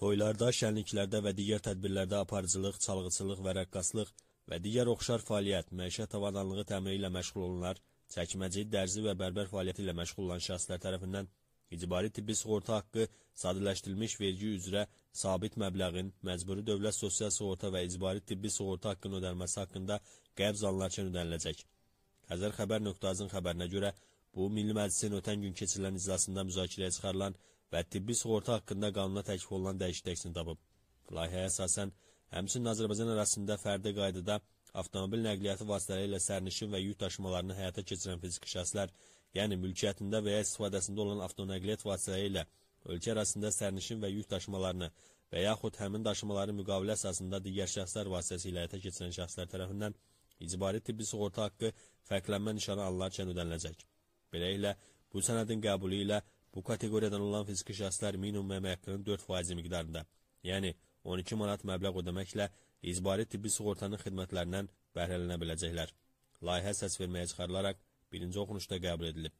Toylarda, şənliklərdə və digər tədbirlərdə aparıcılıq, çalğıçılıq və rəqqaslıq və digər oxşar fəaliyyət, məişət avadanlığı təmiri ilə məşğul olanlar, çəkməci, dərzi və bərbər fəaliyyəti ilə məşğul olan şəxslər tərəfindən icbari tibbi sığorta haqqı sadələşdirilmiş vergi üzrə sabit məbləğin, məcburi dövlət sosial sığorta və icbari tibbi sığorta haqqının ödənilməsi haqqında qəbz alınan ödəniləcək. Xəzər xəbər nöqtazın xəbərinə görə, bu, Milli Məclisin ötən gün keçirilən iclasında müzakirəyə çıxarılan və tibbi sığorta haqqında qanuna təklif olunan dəyişiklik əksini tapıb. Layihəyə əsasən, həmçinin Azərbaycan arasında fərdi qaydada avtomobil nəqliyyatı vasitələri ilə sərnişin və yük daşımalarını həyata keçirən fiziki şəxslər, yəni mülkiyyətində və ya istifadəsində olan avtonəqliyyat vasitələri ilə ölkə arasında sərnişin və yük daşımalarını və yaxud həmin daşımaları müqavilə əsasında digər şəxslər vasitəsilə həyata keçirən şəxslər tərəfindən icbari tibbi sığorta haqqı fərqlənmə nişanı alılarkən ödəniləcək. Beləliklə, bu sənədin qəbulu ilə Bu kateqoriyada olan fiziki şəxslər minimum əmək haqqının 4% miqdarında, yəni 12 manat məbləğ ödəməklə icbari tibbi sığortanın xidmətlərindən bəhrələnə biləcəklər. Layihə səs verməyə çıxarılaraq birinci oxunuşda qəbul edilib.